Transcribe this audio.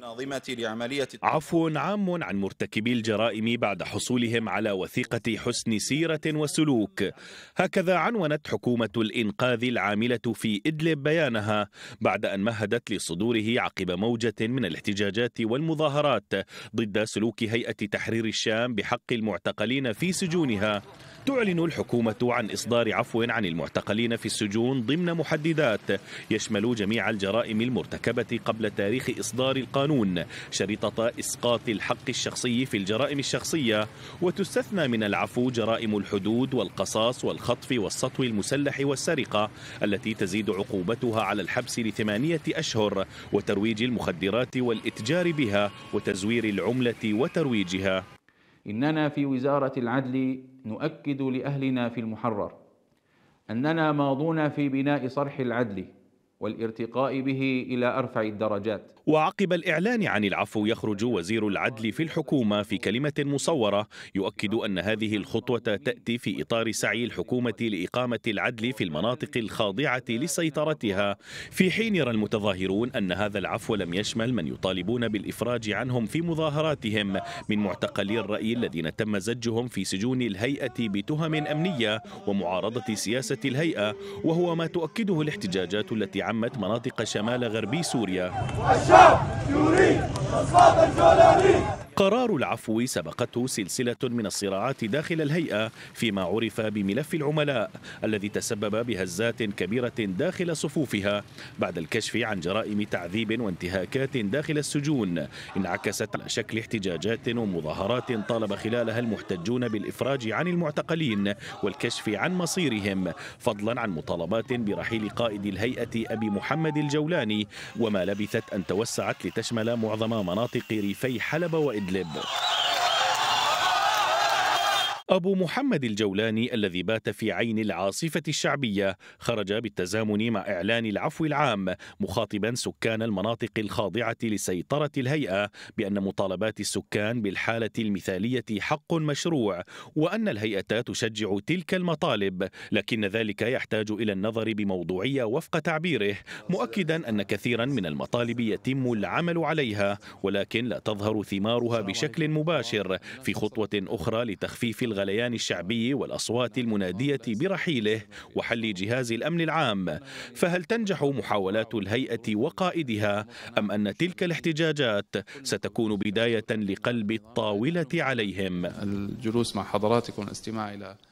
الناظمة لعملية عفو عام عن مرتكبي الجرائم بعد حصولهم على وثيقة حسن سيرة وسلوك هكذا عنونت حكومة الإنقاذ العاملة في إدلب بيانها بعد أن مهدت لصدوره عقب موجة من الاحتجاجات والمظاهرات ضد سلوك هيئة تحرير الشام بحق المعتقلين في سجونها تعلن الحكومة عن إصدار عفو عن المعتقلين في السجون ضمن محددات يشمل جميع الجرائم المرتكبة قبل تاريخ إصدار القانون شريطة إسقاط الحق الشخصي في الجرائم الشخصية وتستثنى من العفو جرائم الحدود والقصاص والخطف والسطو المسلح والسرقة التي تزيد عقوبتها على الحبس لثمانية أشهر وترويج المخدرات والإتجار بها وتزوير العملة وترويجها إننا في وزارة العدل نؤكد لأهلنا في المحرر أننا ماضون في بناء صرح العدل والارتقاء به إلى أرفع الدرجات وعقب الإعلان عن العفو يخرج وزير العدل في الحكومة في كلمة مصورة يؤكد أن هذه الخطوة تأتي في إطار سعي الحكومة لإقامة العدل في المناطق الخاضعة لسيطرتها في حين يرى المتظاهرون أن هذا العفو لم يشمل من يطالبون بالإفراج عنهم في مظاهراتهم من معتقلي الرأي الذين تم زجهم في سجون الهيئة بتهم أمنية ومعارضة سياسة الهيئة وهو ما تؤكده الاحتجاجات التي عمت مناطق شمال غربي سوريا الشعب يريد قرار العفو سبقته سلسلة من الصراعات داخل الهيئة فيما عرف بملف العملاء الذي تسبب بهزات كبيرة داخل صفوفها بعد الكشف عن جرائم تعذيب وانتهاكات داخل السجون انعكست على شكل احتجاجات ومظاهرات طالب خلالها المحتجون بالإفراج عن المعتقلين والكشف عن مصيرهم فضلا عن مطالبات برحيل قائد الهيئة أبي محمد الجولاني وما لبثت أن توسعت لتشمل معظم مناطق ريفي حلب وإدلب Limburg. أبو محمد الجولاني الذي بات في عين العاصفة الشعبية خرج بالتزامن مع إعلان العفو العام مخاطبا سكان المناطق الخاضعة لسيطرة الهيئة بأن مطالبات السكان بالحالة المثالية حق مشروع وأن الهيئة تشجع تلك المطالب لكن ذلك يحتاج إلى النظر بموضوعية وفق تعبيره مؤكدا أن كثيرا من المطالب يتم العمل عليها ولكن لا تظهر ثمارها بشكل مباشر في خطوة أخرى لتخفيف الغ الغليان الشعبي والأصوات المنادية برحيله وحل جهاز الأمن العام فهل تنجح محاولات الهيئة وقائدها أم أن تلك الاحتجاجات ستكون بداية لقلب الطاولة عليهم الجلوس مع حضراتكم والاستماع إلى